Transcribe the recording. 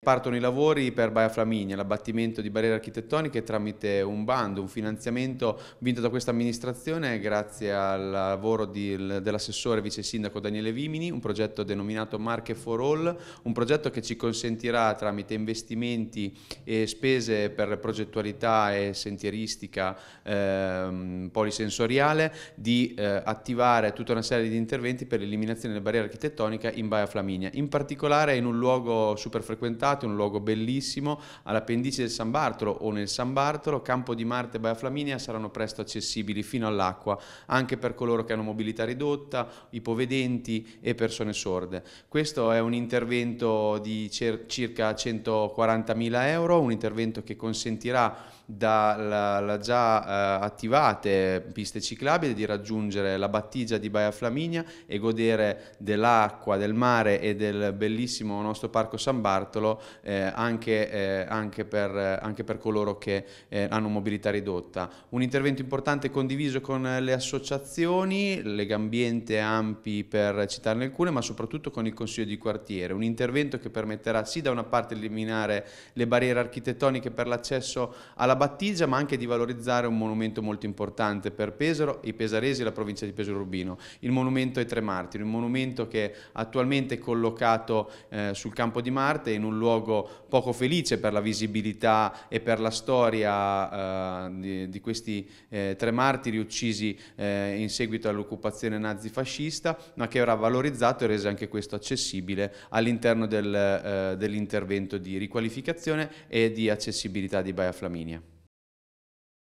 Partono i lavori per Baia Flaminia, l'abbattimento di barriere architettoniche tramite un bando, un finanziamento vinto da questa amministrazione grazie al lavoro dell'assessore vice sindaco Daniele Vimini, un progetto denominato Marche for All, un progetto che ci consentirà tramite investimenti e spese per progettualità e sentieristica ehm, polisensoriale di eh, attivare tutta una serie di interventi per l'eliminazione delle barriere architettoniche in Baia Flaminia, in particolare in un luogo super frequentato Stato, un luogo bellissimo, all'appendice del San Bartolo o nel San Bartolo, Campo di Marte e Baia Flaminia saranno presto accessibili fino all'acqua, anche per coloro che hanno mobilità ridotta, ipovedenti e persone sorde. Questo è un intervento di circa 140.000 euro, un intervento che consentirà dalla già eh, attivate piste ciclabili di raggiungere la battigia di Baia Flaminia e godere dell'acqua, del mare e del bellissimo nostro parco San Bartolo lavoro eh, anche, eh, anche, per, eh, anche, per, coloro che hanno mobilità ridotta. Un intervento importante condiviso con le associazioni, Legambiente, Ampi per citarne alcune, ma soprattutto con il Consiglio di quartiere, un intervento che permetterà sì da una parte di eliminare le barriere architettoniche per l'accesso alla battigia, ma anche di valorizzare un monumento molto importante per Pesaro, i pesaresi e la provincia di Pesaro Urbino, il monumento ai Tre Martiri, un monumento che attualmente è collocato eh, sul campo di Marte in un luogo luogo poco felice per la visibilità e per la storia eh, di, di, questi eh, tre martiri uccisi eh, in seguito all'occupazione nazifascista, ma che era valorizzato e reso anche questo accessibile all'interno del, eh, dell'intervento di riqualificazione e di accessibilità di Baia Flaminia.